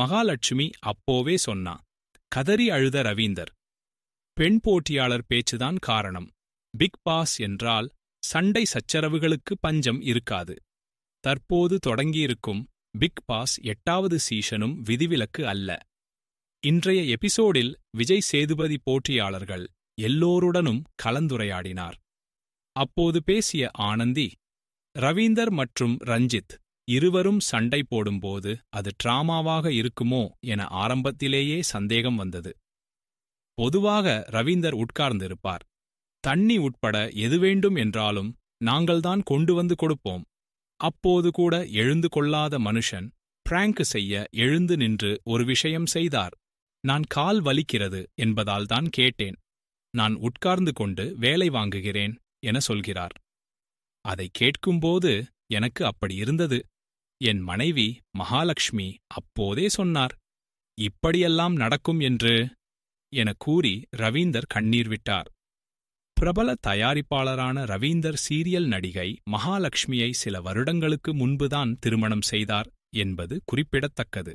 மகாலட்சுமி அப்போவே சொன்னா கதறி அழுத ரவீந்தர் பெண் போட்டியாளர் பேச்சுதான் காரணம் பிக் பாஸ் என்றால் சண்டை சச்சரவுகளுக்கு பஞ்சம் இருக்காது தற்போது தொடங்கியிருக்கும் பிக் பாஸ் எட்டாவது சீசனும் விதிவிலக்கு அல்ல இன்றைய எபிசோடில் விஜய் சேதுபதி போட்டியாளர்கள் எல்லோருடனும் கலந்துரையாடினார் அப்போது பேசிய ஆனந்தி ரவீந்தர் மற்றும் ரஞ்சித் இருவரும் சண்டை போடும்போது அது டிராமாவாக இருக்குமோ என ஆரம்பத்திலேயே சந்தேகம் வந்தது பொதுவாக ரவீந்தர் உட்கார்ந்திருப்பார் தண்ணி உட்பட எது வேண்டும் என்றாலும் நாங்கள்தான் கொண்டு வந்து கொடுப்போம் அப்போது கூட எழுந்து கொள்ளாத மனுஷன் பிராங்க் செய்ய எழுந்து நின்று ஒரு விஷயம் செய்தார் நான் கால் வலிக்கிறது என்பதால் தான் கேட்டேன் நான் உட்கார்ந்து கொண்டு வேலை வாங்குகிறேன் என சொல்கிறார் அதை கேட்கும்போது எனக்கு அப்படி இருந்தது என் மனைவி மகாலட்சுமி அப்போதே சொன்னார் இப்படியெல்லாம் நடக்கும் என்று என கூறி ரவீந்தர் கண்ணீர் விட்டார் பிரபல தயாரிப்பாளரான ரவீந்தர் சீரியல் நடிகை மகாலட்சுமியை சில வருடங்களுக்கு முன்புதான் திருமணம் செய்தார் என்பது குறிப்பிடத்தக்கது